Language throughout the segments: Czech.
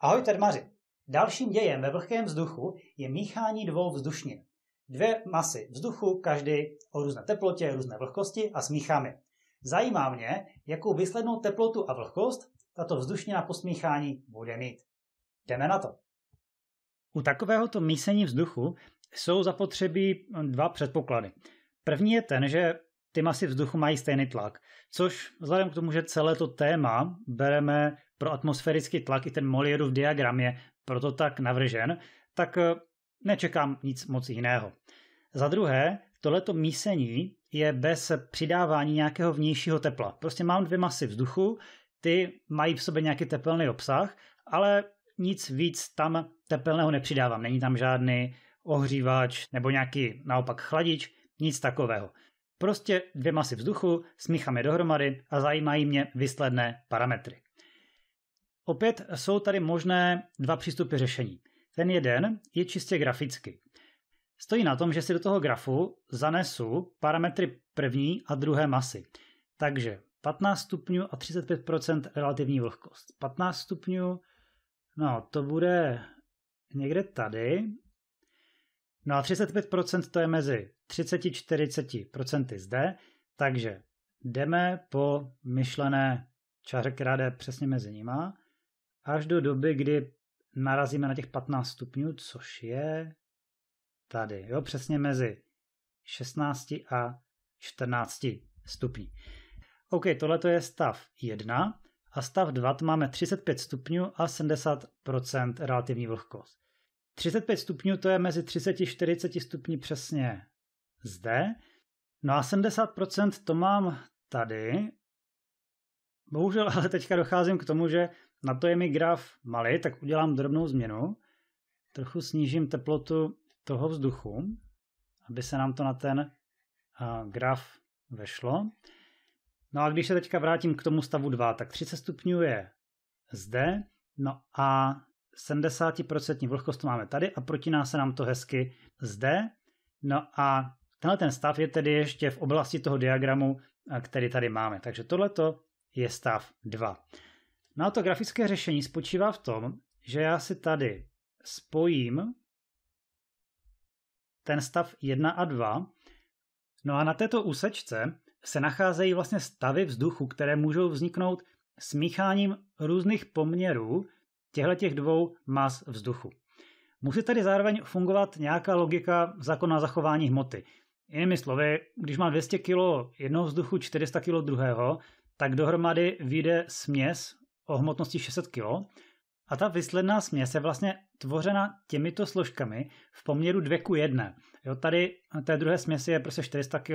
Ahoj termaři! Dalším dějem ve vlhkém vzduchu je míchání dvou vzdušnin. Dvě masy vzduchu, každý o různé teplotě, různé vlhkosti a smícháme. Zajímá mě, jakou výslednou teplotu a vlhkost tato vzdušnina po smíchání bude mít. Jdeme na to. U takovéhoto mísení vzduchu jsou zapotřebí dva předpoklady. První je ten, že ty masy vzduchu mají stejný tlak, což vzhledem k tomu, že celé to téma bereme pro atmosférický tlak i ten Molierův diagram je proto tak navržen, tak eh, nečekám nic moc jiného. Za druhé, tohleto mísení je bez přidávání nějakého vnějšího tepla. Prostě mám dvě masy vzduchu, ty mají v sobě nějaký tepelný obsah, ale nic víc tam tepelného nepřidávám. Není tam žádný ohřívač nebo nějaký naopak chladič, nic takového. Prostě dvě masy vzduchu smícháme dohromady a zajímají mě výsledné parametry. Opět jsou tady možné dva přístupy řešení. Ten jeden je čistě graficky. Stojí na tom, že si do toho grafu zanesu parametry první a druhé masy. Takže 15 stupňů a 35% relativní vlhkost. 15 stupňů, no to bude někde tady. No a 35% to je mezi 30-40% zde, takže jdeme po myšlené čáře, která jde přesně mezi nima až do doby, kdy narazíme na těch 15 stupňů, což je tady, jo, přesně mezi 16 a 14 stupní. OK, tohle je stav 1 a stav 2 máme 35 stupňů a 70% relativní vlhkost. 35 stupňů to je mezi 30 a 40 stupňů přesně zde. No a 70% to mám tady. Bohužel ale teďka docházím k tomu, že na to je mi graf malý, tak udělám drobnou změnu. Trochu snížím teplotu toho vzduchu, aby se nám to na ten graf vešlo. No a když se teďka vrátím k tomu stavu 2, tak 30 stupňů je zde, no a 70% vlhkost máme tady a protíná se nám to hezky zde. No a tenhle ten stav je tedy ještě v oblasti toho diagramu, který tady máme. Takže tohleto je stav 2. No a to grafické řešení spočívá v tom, že já si tady spojím ten stav 1 a 2. No a na této úsečce se nacházejí vlastně stavy vzduchu, které můžou vzniknout smícháním různých poměrů těchto dvou mas vzduchu. Musí tady zároveň fungovat nějaká logika zákona zachování hmoty. Jinými slovy, když mám 200 kg jednoho vzduchu, 400 kg druhého, tak dohromady vyjde směs o hmotnosti 600 kg a ta vysledná směs je vlastně tvořena těmito složkami v poměru 2 k 1. Jo, tady na té druhé směsi je prostě 400 kg,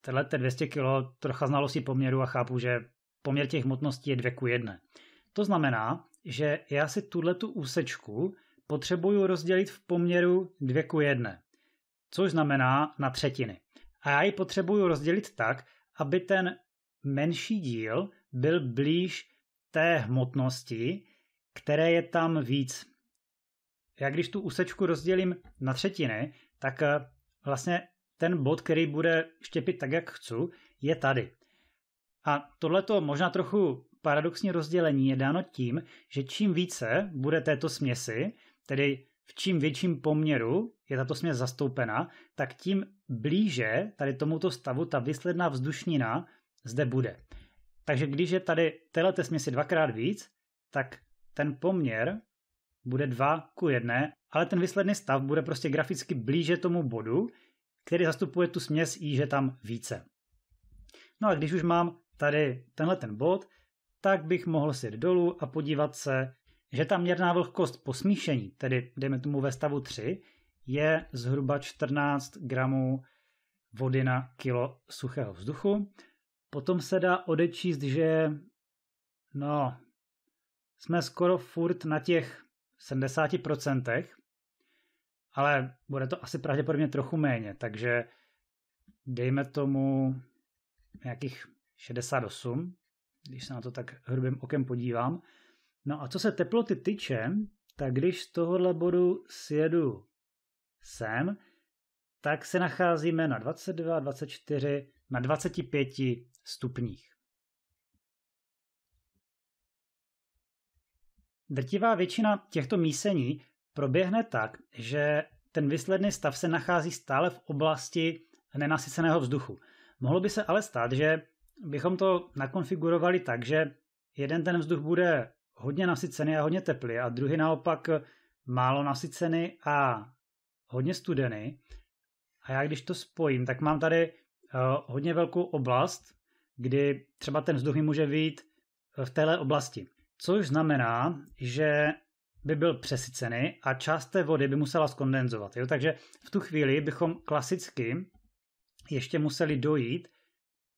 tenhle je 200 kg, trocha znalosti poměru a chápu, že poměr těch hmotností je 2 k 1. To znamená, že já si tuhle tu úsečku potřebuju rozdělit v poměru 2 k 1, což znamená na třetiny. A já ji potřebuju rozdělit tak, aby ten menší díl byl blíž té hmotnosti, které je tam víc. Já když tu úsečku rozdělím na třetiny, tak eh, vlastně ten bod, který bude štěpit tak, jak chci, je tady. A tohleto možná trochu paradoxní rozdělení je dáno tím, že čím více bude této směsi, tedy v čím větším poměru je tato směs zastoupena, tak tím blíže tady tomuto stavu ta výsledná vzdušnina zde bude. Takže když je tady téhle směsi dvakrát víc, tak ten poměr bude 2 ku 1, ale ten výsledný stav bude prostě graficky blíže tomu bodu, který zastupuje tu směs i, že tam více. No a když už mám tady tenhle ten bod, tak bych mohl si dolů a podívat se, že ta měrná vlhkost po smíšení, tedy dejme tomu ve stavu 3, je zhruba 14 gramů vody na kilo suchého vzduchu Potom se dá odečíst, že no, jsme skoro furt na těch 70%, ale bude to asi pravděpodobně trochu méně, takže dejme tomu nějakých 68, když se na to tak hrubým okem podívám. No a co se teploty tyče, tak když z tohohle bodu sjedu sem, tak se nacházíme na 22, 24, na 25 stupních. Drtivá většina těchto mísení proběhne tak, že ten výsledný stav se nachází stále v oblasti nenasyceného vzduchu. Mohlo by se ale stát, že bychom to nakonfigurovali tak, že jeden ten vzduch bude hodně nasycený a hodně teplý a druhý naopak málo nasycený a hodně studený. A já když to spojím, tak mám tady Eh, hodně velkou oblast, kdy třeba ten vzduch mi může vyjít eh, v téhle oblasti. Což znamená, že by byl přesycený a část té vody by musela skondenzovat. Jo? Takže v tu chvíli bychom klasicky ještě museli dojít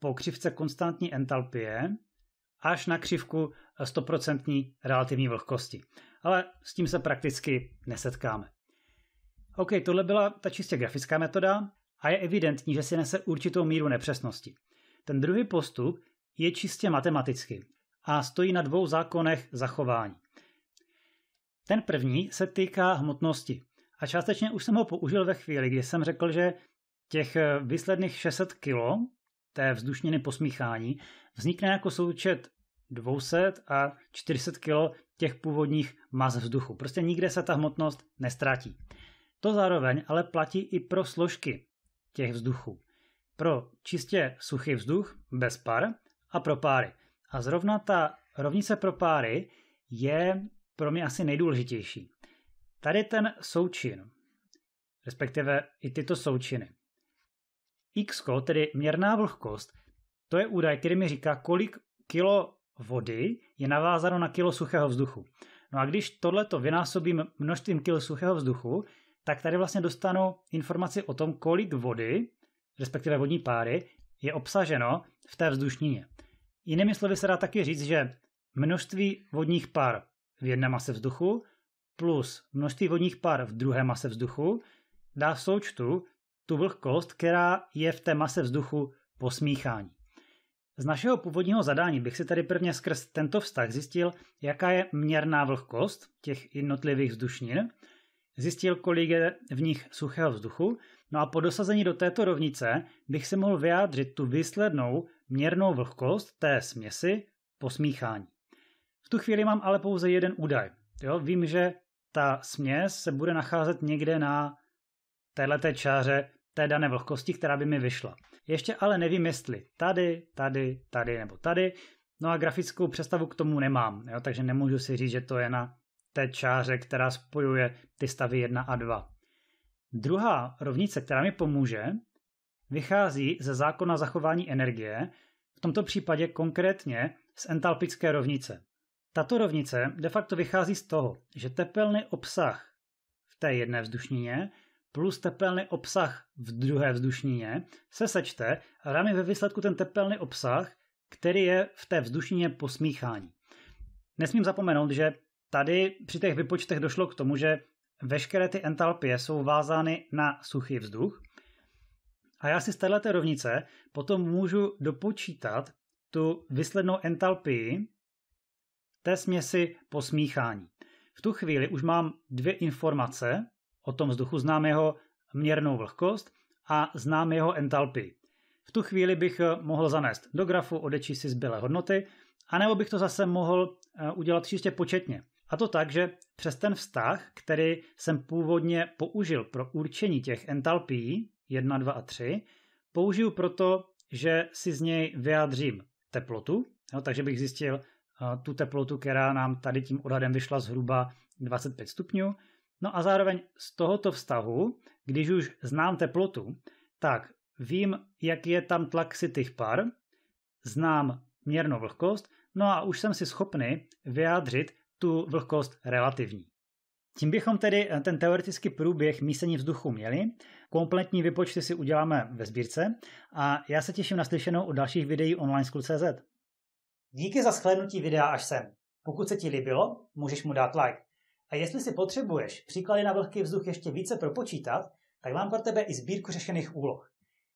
po křivce konstantní entalpie až na křivku 100% eh, relativní vlhkosti. Ale s tím se prakticky nesetkáme. OK, tohle byla ta čistě grafická metoda a je evidentní, že si nese určitou míru nepřesnosti. Ten druhý postup je čistě matematický a stojí na dvou zákonech zachování. Ten první se týká hmotnosti a částečně už jsem ho použil ve chvíli, kdy jsem řekl, že těch výsledných 600 kg té vzdušniny posmíchání vznikne jako součet 200 a 400 kg těch původních mas vzduchu. Prostě nikde se ta hmotnost nestratí. To zároveň ale platí i pro složky těch vzduchů. Pro čistě suchý vzduch bez par a pro páry. A zrovna ta rovnice pro páry je pro mě asi nejdůležitější. Tady ten součin, respektive i tyto součiny. X, tedy měrná vlhkost, to je údaj, který mi říká, kolik kilo vody je navázáno na kilo suchého vzduchu. No a když tohleto vynásobím množstvím kilo suchého vzduchu, tak tady vlastně dostanu informaci o tom, kolik vody, respektive vodní páry, je obsaženo v té vzdušnině. Jinými slovy se dá taky říct, že množství vodních pár v jedné mase vzduchu plus množství vodních pár v druhé mase vzduchu dá v součtu tu vlhkost, která je v té mase vzduchu po smíchání. Z našeho původního zadání bych si tady prvně skrz tento vztah zjistil, jaká je měrná vlhkost těch jednotlivých vzdušnin Zjistil, kolik je v nich suchého vzduchu, no a po dosazení do této rovnice bych si mohl vyjádřit tu výslednou měrnou vlhkost té směsi po smíchání. V tu chvíli mám ale pouze jeden údaj. Jo, vím, že ta směs se bude nacházet někde na této čáře té dané vlhkosti, která by mi vyšla. Ještě ale nevím, jestli tady, tady, tady nebo tady. No a grafickou představu k tomu nemám, jo, takže nemůžu si říct, že to je na té čáře, která spojuje ty stavy 1 a 2. Druhá rovnice, která mi pomůže, vychází ze zákona zachování energie, v tomto případě konkrétně z entalpické rovnice. Tato rovnice de facto vychází z toho, že tepelný obsah v té jedné vzdušnině plus tepelný obsah v druhé vzdušnině se sečte a dáme ve výsledku ten tepelný obsah, který je v té vzdušnině po smíchání. Nesmím zapomenout, že Tady při těch vypočtech došlo k tomu, že veškeré ty entalpie jsou vázány na suchý vzduch a já si z této rovnice potom můžu dopočítat tu vyslednou entalpii té směsi po smíchání. V tu chvíli už mám dvě informace o tom vzduchu, znám jeho měrnou vlhkost a znám jeho entalpii. V tu chvíli bych eh, mohl zanést do grafu, odečíst si zbylé hodnoty, anebo bych to zase mohl eh, udělat čistě početně. A to tak, že přes ten vztah, který jsem původně použil pro určení těch entalpií 1, 2 a 3, použiju proto, že si z něj vyjádřím teplotu, jo, takže bych zjistil tu teplotu, která nám tady tím odhadem vyšla zhruba 25 stupňů. No a zároveň z tohoto vztahu, když už znám teplotu, tak vím, jak je tam tlak těch par, znám měrnou vlhkost, no a už jsem si schopný vyjádřit tu vlhkost relativní. Tím bychom tedy eh, ten teoretický průběh mísení vzduchu měli. Kompletní vypočty si uděláme ve sbírce a já se těším na slyšenou u dalších videí online school.cz. Díky za shlédnutí videa až sem. Pokud se ti líbilo, můžeš mu dát like. A jestli si potřebuješ příklady na vlhký vzduch ještě více propočítat, tak mám pro tebe i sbírku řešených úloh.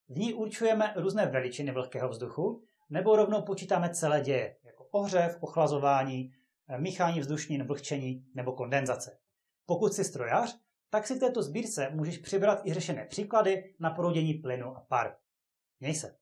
V ní určujeme různé veličiny vlhkého vzduchu, nebo rovnou počítáme celé děje, jako ohřev, ochlazování, Eh, míchání vzdušní vlhčení nebo kondenzace. Pokud jsi strojař, tak si v této sbírce můžeš přibrat i řešené příklady na proudění plynu a par. Měj se.